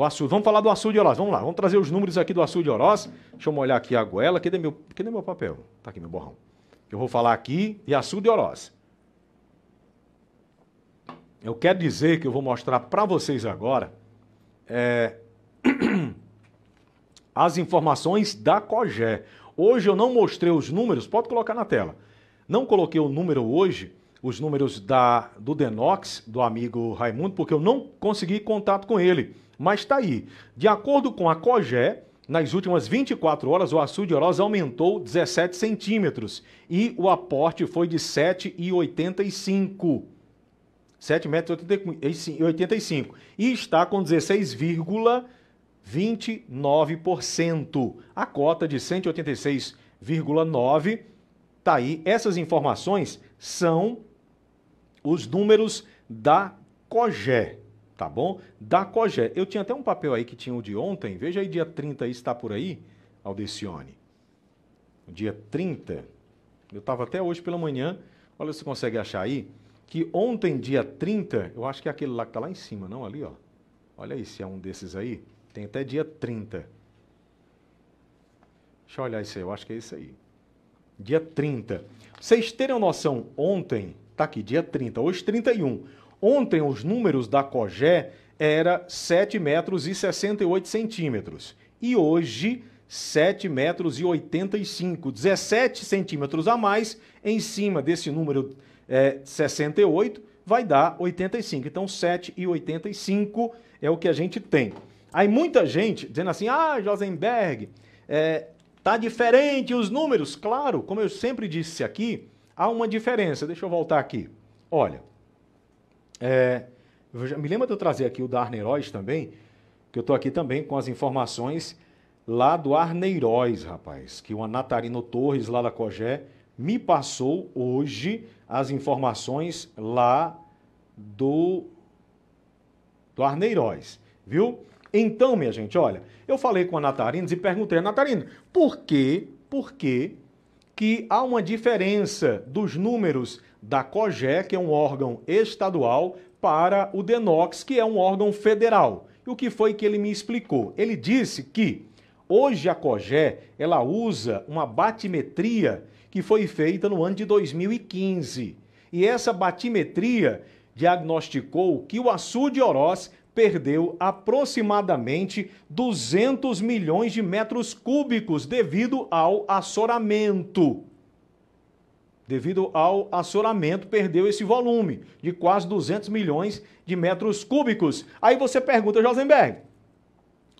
O açude. Vamos falar do açude de Oroz. Vamos lá, vamos trazer os números aqui do açude de Oroz. Deixa eu molhar aqui a goela. Cadê meu, cadê meu papel? Tá aqui meu borrão. Eu vou falar aqui de açude de Oroz. Eu quero dizer que eu vou mostrar para vocês agora é, as informações da COGÉ. Hoje eu não mostrei os números, pode colocar na tela. Não coloquei o número hoje, os números da, do Denox, do amigo Raimundo, porque eu não consegui contato com ele. Mas está aí. De acordo com a COGÉ, nas últimas 24 horas, o açude de Oroz aumentou 17 centímetros e o aporte foi de 7,85. metros e está com 16,29%. A cota de 186,9 tá aí. Essas informações são os números da COGE tá bom? Da COGÉ. Eu tinha até um papel aí que tinha o de ontem, veja aí, dia 30 está por aí, Aldecione. Dia 30, eu estava até hoje pela manhã, olha se consegue achar aí, que ontem, dia 30, eu acho que é aquele lá que está lá em cima, não? Ali, ó. Olha aí se é um desses aí. Tem até dia 30. Deixa eu olhar isso aí, eu acho que é isso aí. Dia 30. Pra vocês terem noção, ontem, tá aqui, dia 30, hoje 31. Ontem os números da COGÉ era 7 metros e 68 centímetros e hoje 7 metros e 85, 17 centímetros a mais em cima desse número é, 68 vai dar 85. Então 7 e 85 é o que a gente tem. Aí muita gente dizendo assim, ah, Josenberg, é, tá diferente os números. Claro, como eu sempre disse aqui, há uma diferença. Deixa eu voltar aqui. Olha, é, já, me lembra de eu trazer aqui o da Arneiroz também, que eu estou aqui também com as informações lá do Arneiroz, rapaz, que o Natarino Torres, lá da Cogé, me passou hoje as informações lá do, do Arneiroz, viu? Então, minha gente, olha, eu falei com a Natarina e perguntei a Natarina, por que, por que que há uma diferença dos números da COGE, que é um órgão estadual, para o DENOX, que é um órgão federal. E o que foi que ele me explicou? Ele disse que hoje a COGE, ela usa uma batimetria que foi feita no ano de 2015. E essa batimetria diagnosticou que o açude de Oroz perdeu aproximadamente 200 milhões de metros cúbicos devido ao assoramento devido ao assoramento, perdeu esse volume de quase 200 milhões de metros cúbicos. Aí você pergunta, Josenberg,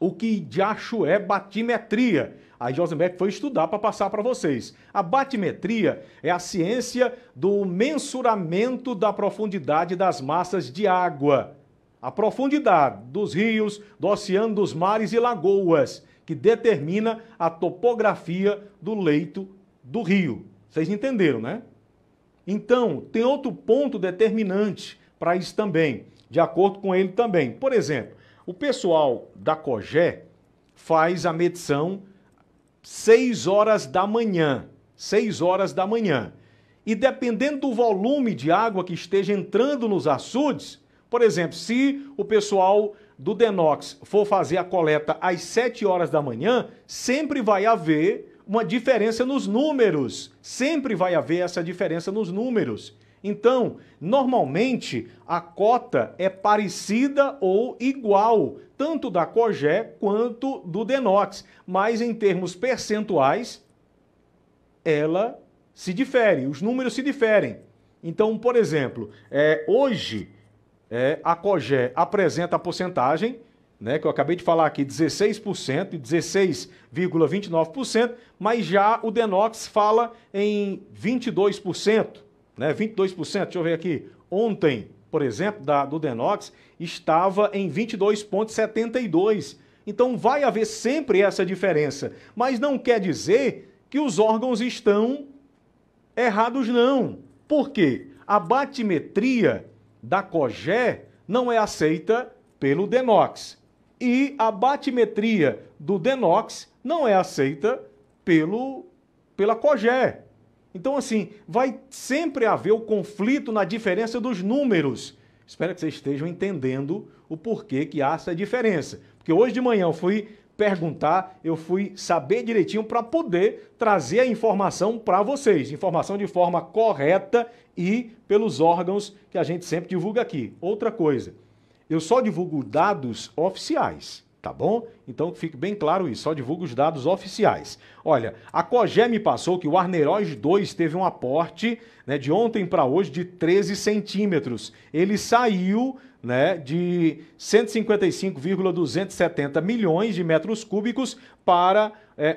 o que acho é batimetria? Aí Josenberg foi estudar para passar para vocês. A batimetria é a ciência do mensuramento da profundidade das massas de água. A profundidade dos rios, do oceano, dos mares e lagoas, que determina a topografia do leito do rio. Vocês entenderam, né? Então, tem outro ponto determinante para isso também, de acordo com ele também. Por exemplo, o pessoal da COGÉ faz a medição 6 horas da manhã. 6 horas da manhã. E dependendo do volume de água que esteja entrando nos açudes, por exemplo, se o pessoal do Denox for fazer a coleta às 7 horas da manhã, sempre vai haver uma diferença nos números. Sempre vai haver essa diferença nos números. Então, normalmente, a cota é parecida ou igual, tanto da COGE quanto do DENOX, mas em termos percentuais, ela se difere, os números se diferem. Então, por exemplo, é, hoje é, a COGE apresenta a porcentagem né, que eu acabei de falar aqui, 16% e 16,29%, mas já o Denox fala em 22%, né, 22%, deixa eu ver aqui, ontem, por exemplo, da, do Denox, estava em 22,72%. Então vai haver sempre essa diferença, mas não quer dizer que os órgãos estão errados não. Por quê? A batimetria da COGÉ não é aceita pelo Denox e a batimetria do Denox não é aceita pelo, pela COGÉ. Então, assim, vai sempre haver o conflito na diferença dos números. Espero que vocês estejam entendendo o porquê que há essa diferença. Porque hoje de manhã eu fui perguntar, eu fui saber direitinho para poder trazer a informação para vocês. Informação de forma correta e pelos órgãos que a gente sempre divulga aqui. Outra coisa, eu só divulgo dados oficiais, tá bom? Então fique bem claro isso, só divulgo os dados oficiais. Olha, a COGE me passou que o Arneróis 2 teve um aporte né, de ontem para hoje de 13 centímetros. Ele saiu né, de 155,270 milhões de metros cúbicos para é,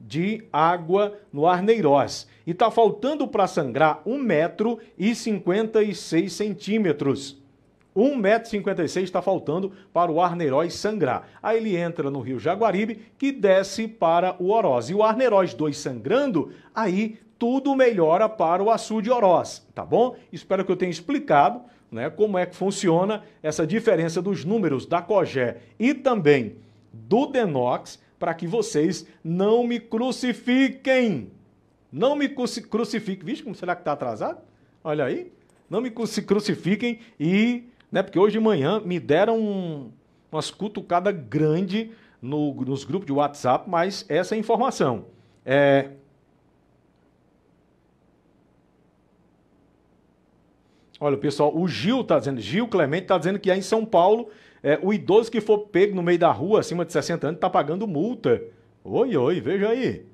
de água no Arneiroz. E está faltando para sangrar 1 metro e 56 centímetros. metro e 56 está faltando para o Arneiroz sangrar. Aí ele entra no Rio Jaguaribe, que desce para o Oroz. E o Arneiroz 2 sangrando, aí tudo melhora para o açude Oroz, tá bom? Espero que eu tenha explicado né, como é que funciona essa diferença dos números da COGÉ e também do DENOX para que vocês não me crucifiquem. Não me crucifiquem. Vixe, como será que está atrasado? Olha aí. Não me crucifiquem e. Né, porque hoje de manhã me deram um, umas cutucadas grandes no, nos grupos de WhatsApp, mas essa é a informação. É, Olha, pessoal, o Gil está dizendo, Gil Clemente está dizendo que é em São Paulo é, o idoso que for pego no meio da rua, acima de 60 anos, está pagando multa. Oi, oi, veja aí.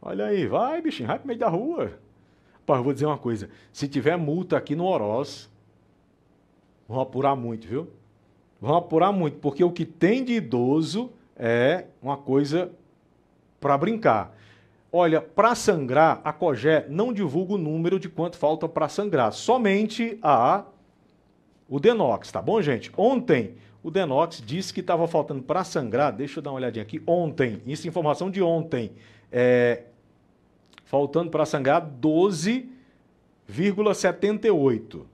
Olha aí, vai, bichinho, vai pro meio da rua. Pô, eu vou dizer uma coisa. Se tiver multa aqui no Oroz, vão apurar muito, viu? Vão apurar muito, porque o que tem de idoso é uma coisa para brincar. Olha, para sangrar, a COGÉ não divulga o número de quanto falta para sangrar, somente a o Denox, tá bom, gente? Ontem o Denox disse que estava faltando para sangrar, deixa eu dar uma olhadinha aqui, ontem, isso é informação de ontem, é, faltando para sangrar 12,78.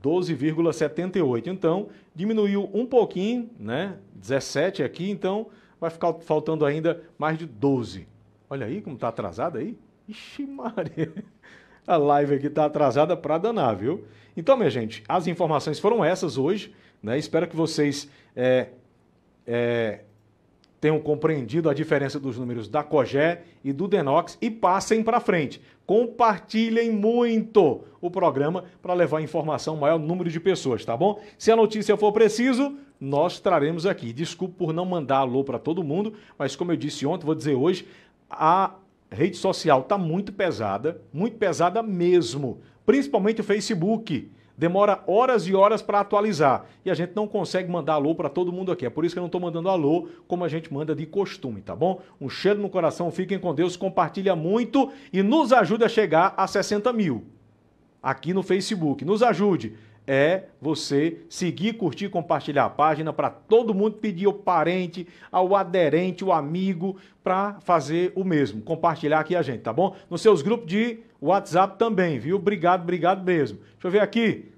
12,78. Então, diminuiu um pouquinho, né? 17 aqui, então vai ficar faltando ainda mais de 12. Olha aí como está atrasado aí. Ixi, Maria. A live aqui está atrasada para danar, viu? Então, minha gente, as informações foram essas hoje. Né? Espero que vocês é, é, tenham compreendido a diferença dos números da COGÉ e do DENOX e passem para frente. Compartilhem muito o programa para levar informação ao maior número de pessoas, tá bom? Se a notícia for preciso, nós traremos aqui. Desculpe por não mandar alô para todo mundo, mas como eu disse ontem, vou dizer hoje, a rede social está muito pesada, muito pesada mesmo, principalmente o Facebook demora horas e horas para atualizar. E a gente não consegue mandar alô para todo mundo aqui. É por isso que eu não estou mandando alô como a gente manda de costume, tá bom? Um cheiro no coração, fiquem com Deus, compartilha muito e nos ajude a chegar a 60 mil aqui no Facebook. Nos ajude é você seguir, curtir, compartilhar a página para todo mundo pedir ao parente, ao aderente, ao amigo para fazer o mesmo, compartilhar aqui a gente, tá bom? Nos seus grupos de WhatsApp também, viu? Obrigado, obrigado mesmo. Deixa eu ver aqui.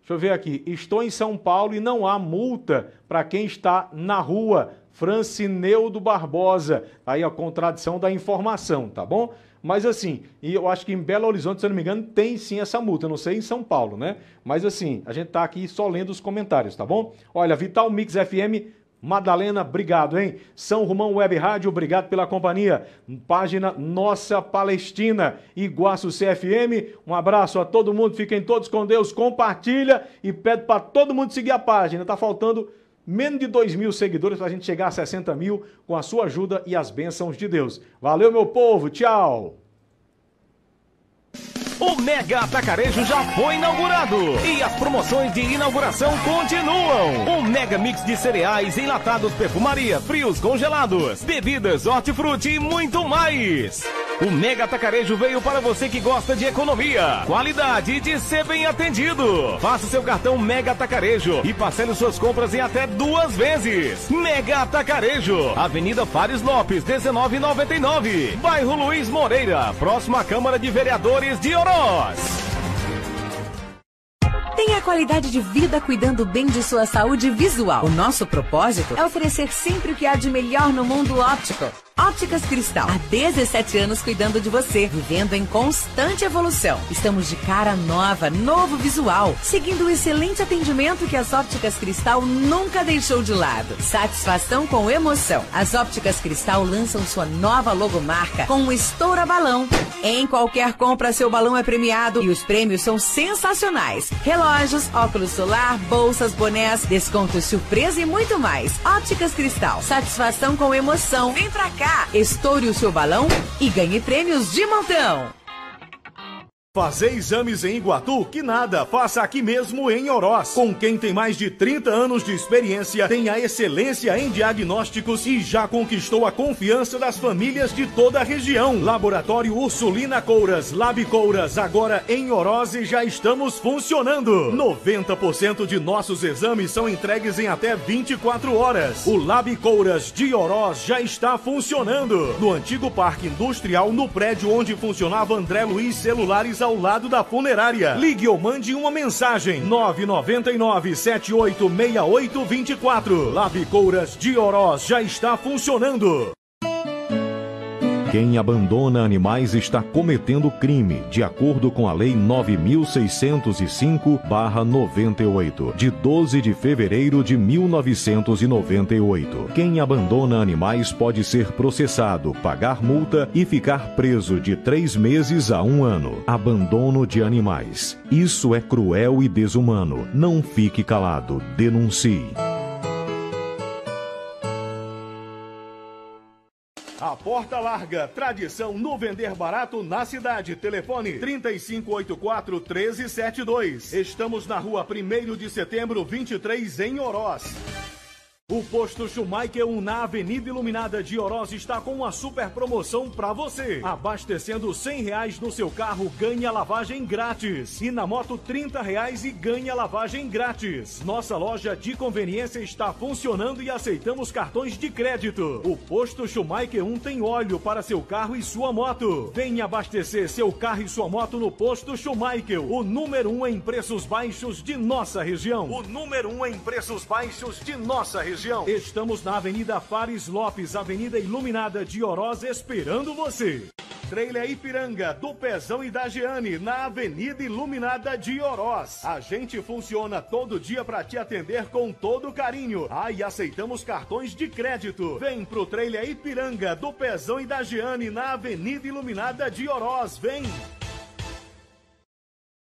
Deixa eu ver aqui. Estou em São Paulo e não há multa para quem está na rua. Francineudo Barbosa. Aí a contradição da informação, tá bom? Mas assim, e eu acho que em Belo Horizonte, se eu não me engano, tem sim essa multa. não sei em São Paulo, né? Mas assim, a gente tá aqui só lendo os comentários, tá bom? Olha, Vital Mix FM Madalena, obrigado, hein? São Romão Web Rádio, obrigado pela companhia. Página Nossa Palestina, Iguaçu CFM. Um abraço a todo mundo, fiquem todos com Deus, compartilha e pede para todo mundo seguir a página. Tá faltando menos de 2 mil seguidores para a gente chegar a 60 mil com a sua ajuda e as bênçãos de Deus. Valeu, meu povo. Tchau. O Mega Atacarejo já foi inaugurado e as promoções de inauguração continuam. Um mega mix de cereais, enlatados, perfumaria, frios congelados, bebidas, hortifruti e muito mais. O Mega Atacarejo veio para você que gosta de economia, qualidade e de ser bem atendido. Faça seu cartão Mega Atacarejo e parcele suas compras em até duas vezes. Mega Atacarejo, Avenida Fares Lopes, 1999, bairro Luiz Moreira, próximo à Câmara de Vereadores de Oroz. Tenha qualidade de vida cuidando bem de sua saúde visual. O nosso propósito é oferecer sempre o que há de melhor no mundo óptico Óticas Cristal. Há 17 anos cuidando de você, vivendo em constante evolução. Estamos de cara nova, novo visual, seguindo o excelente atendimento que as Ópticas Cristal nunca deixou de lado. Satisfação com emoção. As Ópticas Cristal lançam sua nova logomarca com um estoura balão. Em qualquer compra, seu balão é premiado e os prêmios são sensacionais. Relógios, óculos solar, bolsas, bonés, descontos surpresa e muito mais. Óticas Cristal. Satisfação com emoção. Vem pra cá cá, estoure o seu balão e ganhe prêmios de montão. Fazer exames em Iguatu? Que nada, faça aqui mesmo em Oroz. Com quem tem mais de 30 anos de experiência, tem a excelência em diagnósticos e já conquistou a confiança das famílias de toda a região. Laboratório Ursulina Couras, Lab Couras, agora em Oroz e já estamos funcionando. 90% de nossos exames são entregues em até 24 horas. O Lab Couras de Oroz já está funcionando. No antigo Parque Industrial, no prédio onde funcionava André Luiz Celulares ao lado da funerária. Ligue ou mande uma mensagem. 999 786824. Lavicouras de Oroz já está funcionando. Quem abandona animais está cometendo crime, de acordo com a Lei 9605-98, de 12 de fevereiro de 1998. Quem abandona animais pode ser processado, pagar multa e ficar preso de três meses a um ano. Abandono de animais. Isso é cruel e desumano. Não fique calado. Denuncie. Porta Larga, tradição no vender barato na cidade. Telefone 3584 1372. Estamos na rua 1 de setembro 23 em Oroz. O posto Schumacher 1 na Avenida Iluminada de Oroz está com uma super promoção para você. Abastecendo R$ reais no seu carro, ganha lavagem grátis. E na moto, R$ reais e ganha lavagem grátis. Nossa loja de conveniência está funcionando e aceitamos cartões de crédito. O posto Schumacher 1 tem óleo para seu carro e sua moto. Venha abastecer seu carro e sua moto no posto Schumacher, o número 1 em preços baixos de nossa região. O número 1 em preços baixos de nossa região região. Estamos na Avenida Fares Lopes, Avenida Iluminada de Oroz, esperando você. Trailer Ipiranga, do Pezão e da Giane, na Avenida Iluminada de Oroz. A gente funciona todo dia para te atender com todo carinho. Ah, e aceitamos cartões de crédito. Vem pro Trailer Ipiranga, do Pezão e da Giane, na Avenida Iluminada de Oroz. Vem!